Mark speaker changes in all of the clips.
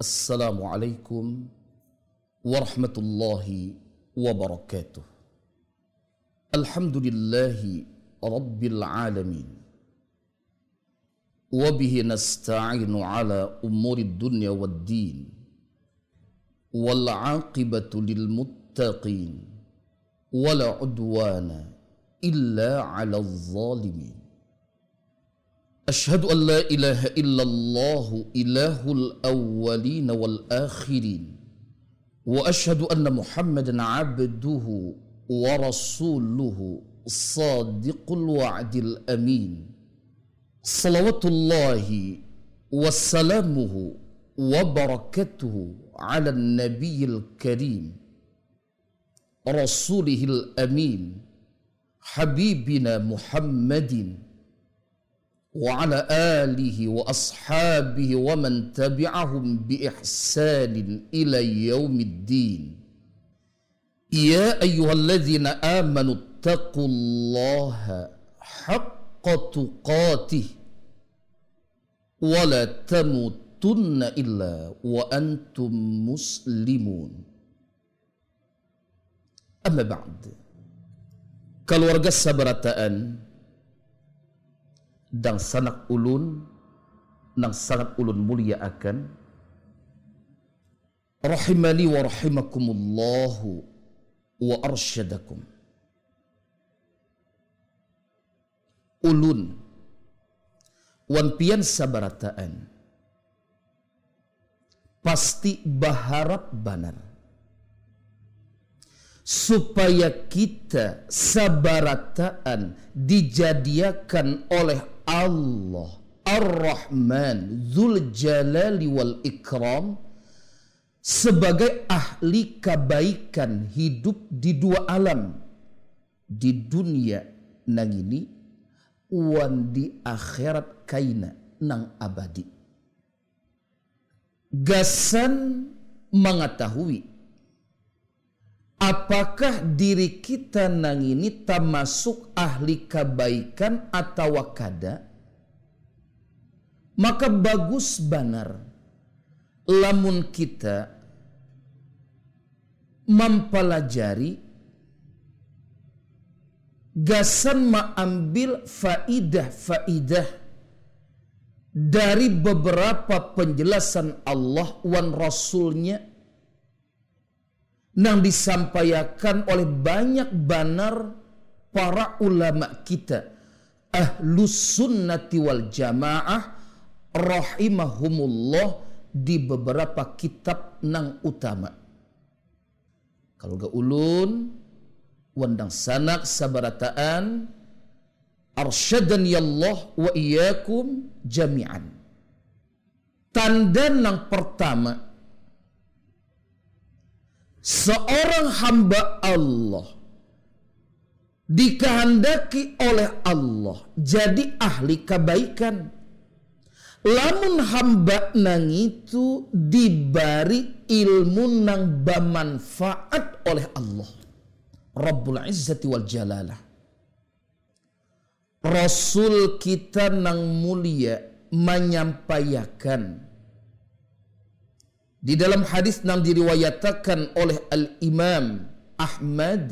Speaker 1: السلام عليكم ورحمة الله وبركاته الحمد لله رب العالمين وبه نستعين على أمور الدنيا والدين والعاقبة للمتقين ولا عدوان إلا على الظالمين أشهد أن لا إله إلا الله إله الأولين والآخرين وأشهد أن محمدا عبده ورسوله صادق الوعد الأمين صلوات الله وسلامه وبركته على النبي الكريم رسوله الأمين حبيبنا محمد وعلى اله واصحابه ومن تبعهم باحسان الى يوم الدين يا ايها الذين امنوا اتقوا الله حق تقاته ولا تموتن الا وانتم مسلمون اما بعد keluarga sabrataan dan sanak ulun nang sangat ulun mulia akan rahimani wa rahimakumullahu wa arsyadakum ulun pian sabarataan pasti baharap banar supaya kita sabarataan dijadikan oleh Allah Ar-Rahman Zul Jalali wal Ikram sebagai ahli kebaikan hidup di dua alam di dunia nang ini wan di akhirat kaina nang abadi gasan mengetahui apakah diri kita nang ini termasuk ahli kebaikan atau kada? Maka bagus benar lamun kita mempelajari gasan mengambil faidah-faidah dari beberapa penjelasan Allah wan Rasulnya yang disampaikan oleh banyak banar para ulama kita ahlus sunnati wal jamaah rahimahumullah di beberapa kitab nang utama kalau gak ulun wandang sanak sabarataan arsyadan yallah wa iyakum jami'an tanda nang pertama seorang hamba Allah dikehendaki oleh Allah jadi ahli kebaikan lamun hamba nang itu dibari ilmu nang bermanfaat oleh Allah Rabbul Izzati wal Jalalah Rasul kita nang mulia menyampaikan di dalam hadis yang diriwayatkan oleh Al-Imam Ahmad,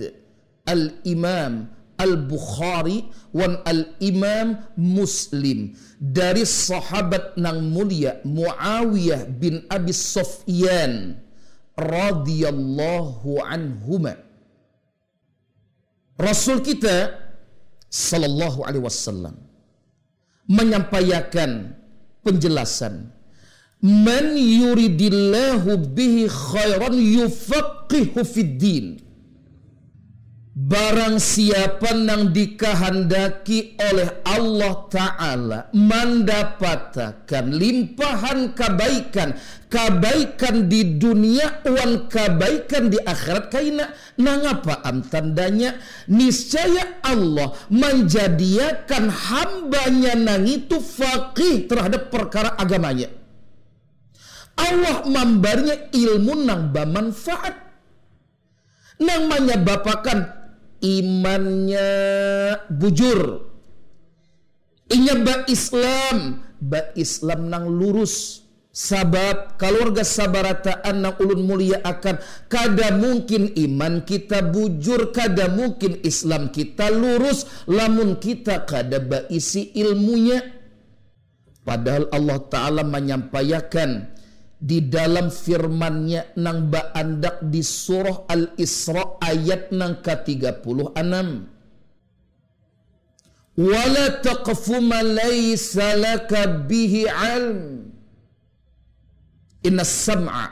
Speaker 1: Al-Imam Al-Bukhari dan Al-Imam Muslim dari sahabat nang mulia Muawiyah bin Abi Sufyan radhiyallahu anhuma. Rasul kita sallallahu alaihi wasallam menyampaikan penjelasan Man yuridillahu bihi khairan yufaqihu fid Barang siapa yang dikehendaki oleh Allah Ta'ala mendapatkan limpahan kebaikan. Kebaikan di dunia, wan kebaikan di akhirat kaina. Nangapa tandanya? Niscaya Allah menjadikan hambanya nang itu faqih terhadap perkara agamanya Allah mambarnya ilmu nang bermanfaat. Nang menyebabkan imannya bujur. Inya ba Islam, ba Islam nang lurus. Sabab keluarga sabarataan nang ulun mulia akan kada mungkin iman kita bujur kada mungkin Islam kita lurus lamun kita kada isi ilmunya padahal Allah taala menyampaikan di dalam firmannya nang baandak di surah Al-Isra ayat nang ke-36. Wala taqfu ma laysa laka bihi ilm. Inna sam'a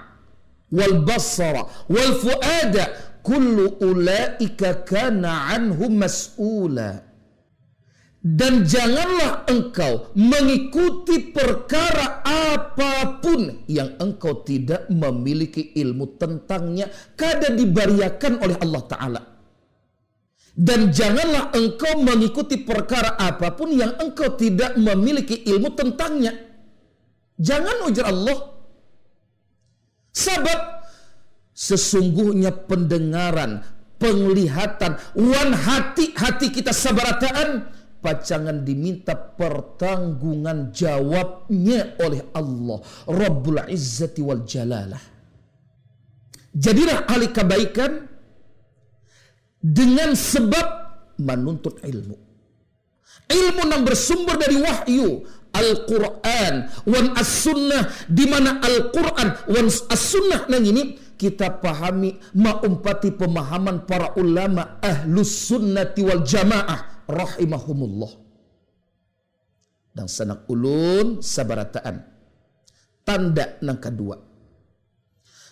Speaker 1: wal basara wal fuada kullu ulaika kana anhu mas'ula dan janganlah engkau mengikuti perkara apapun yang engkau tidak memiliki ilmu tentangnya kada dibariakan oleh Allah Ta'ala dan janganlah engkau mengikuti perkara apapun yang engkau tidak memiliki ilmu tentangnya jangan ujar Allah sebab sesungguhnya pendengaran penglihatan wan hati hati kita sabarataan Jangan diminta pertanggungan jawabnya oleh Allah Rabbul Izzati wal Jalalah jadilah ahli kebaikan dengan sebab menuntut ilmu ilmu yang bersumber dari wahyu Al-Quran wan as-sunnah di mana Al-Quran wan as-sunnah nang ini kita pahami maumpati pemahaman para ulama ahlus sunnati wal jamaah rahimahumullah. Dan sanak ulun sabarataan. Tanda nang kedua.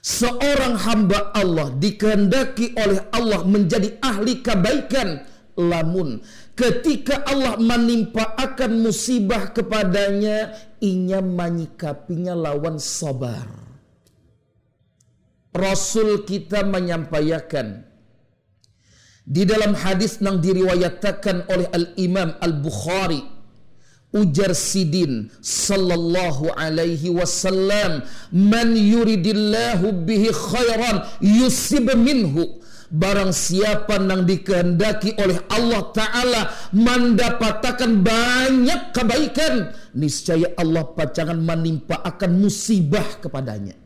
Speaker 1: Seorang hamba Allah dikehendaki oleh Allah menjadi ahli kebaikan lamun ketika Allah menimpa akan musibah kepadanya inya menyikapinya lawan sabar Rasul kita menyampaikan di dalam hadis yang diriwayatkan oleh Al-Imam Al-Bukhari ujar Sidin sallallahu alaihi wasallam man yuridillahu bihi khairan yusib minhu barang siapa yang dikehendaki oleh Allah Ta'ala mendapatkan banyak kebaikan niscaya Allah pacangan menimpa akan musibah kepadanya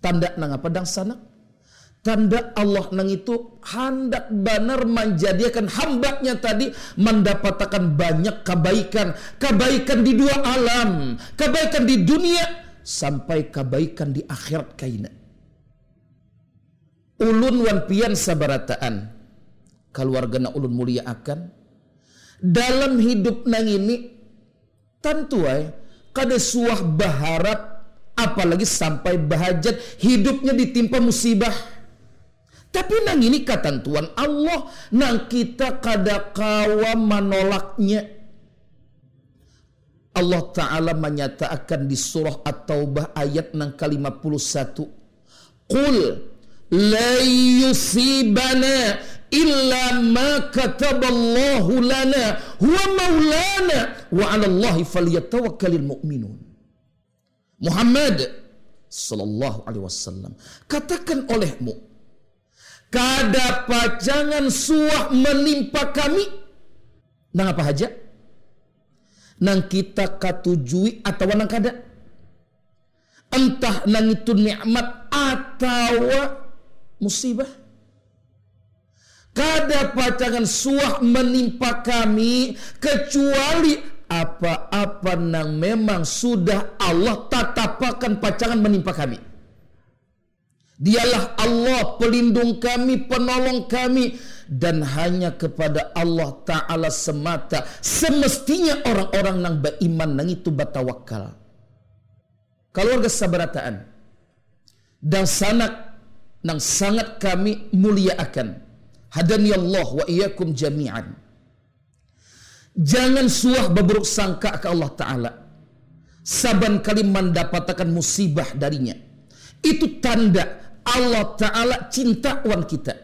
Speaker 1: tanda nang apa dang sanak Tanda Allah nang itu hendak benar menjadikan hambanya tadi mendapatkan banyak kebaikan. Kebaikan di dua alam. Kebaikan di dunia sampai kebaikan di akhirat kainat Ulun wan pian sabarataan. keluarga na ulun mulia akan. Dalam hidup nang ini tentu ay, kada suah baharat, apalagi sampai bahajat hidupnya ditimpa musibah tapi nang ini ketentuan Allah, nang kita kada kawa menolaknya. Allah Ta'ala menyatakan di surah At-Taubah ayat nang ke 51. Qul la yusibana illa ma kataballahu lana huwa maulana wa ala Allahi falyatawakkalil mu'minun. Muhammad sallallahu alaihi wasallam katakan olehmu Kada pajangan suah menimpa kami. Nang apa haja? Nang kita katujui atau nang kada. Entah nang itu nikmat atau musibah. Kada pajangan suah menimpa kami kecuali apa-apa nang memang sudah Allah tatapakan pacangan menimpa kami. Dialah Allah pelindung kami, penolong kami dan hanya kepada Allah Ta'ala semata. Semestinya orang-orang yang beriman nang itu batawakal. Keluarga sabarataan. Dan sanak nang sangat kami muliakan akan. Hadani Allah wa iyyakum jami'an. Jangan suah berburuk sangka ke Allah Ta'ala. Saban kali mendapatkan musibah darinya. Itu tanda Allah Ta'ala cinta wan kita.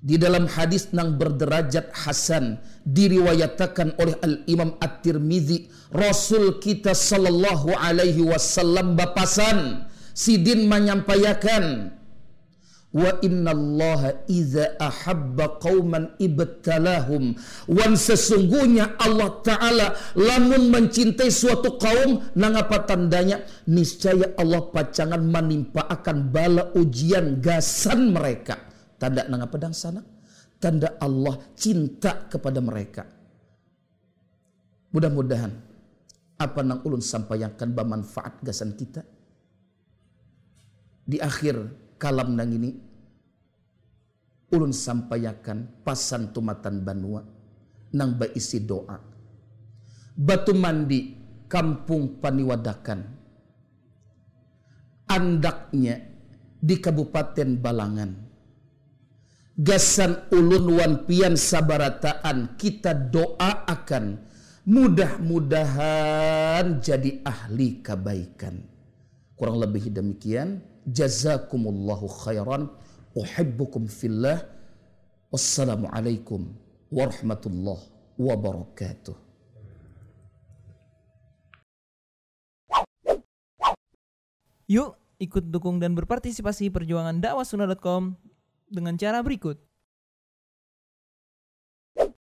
Speaker 1: Di dalam hadis nang berderajat Hasan diriwayatakan oleh Al Imam At-Tirmizi, Rasul kita sallallahu alaihi wasallam bapasan sidin menyampaikan Wa inna allaha iza ahabba qawman ibtalahum. Wan sesungguhnya Allah Ta'ala lamun mencintai suatu kaum. Nang apa tandanya? Niscaya Allah pacangan menimpa akan bala ujian gasan mereka. Tanda nang apa dang sana? Tanda Allah cinta kepada mereka. Mudah-mudahan apa nang ulun sampaikan bermanfaat gasan kita. Di akhir kalam nang ini ulun sampayakan pasan tumatan banua nang baisi doa batu mandi kampung paniwadakan andaknya di Kabupaten Balangan gasan ulun pian sabarataan kita doa akan mudah-mudahan jadi ahli kebaikan kurang lebih demikian Jazakumullahu khairan. Uhibbukum fillah. Wassalamualaikum warahmatullahi wabarakatuh. Yuk ikut dukung dan berpartisipasi perjuangan dakwahsunnah.com dengan cara berikut.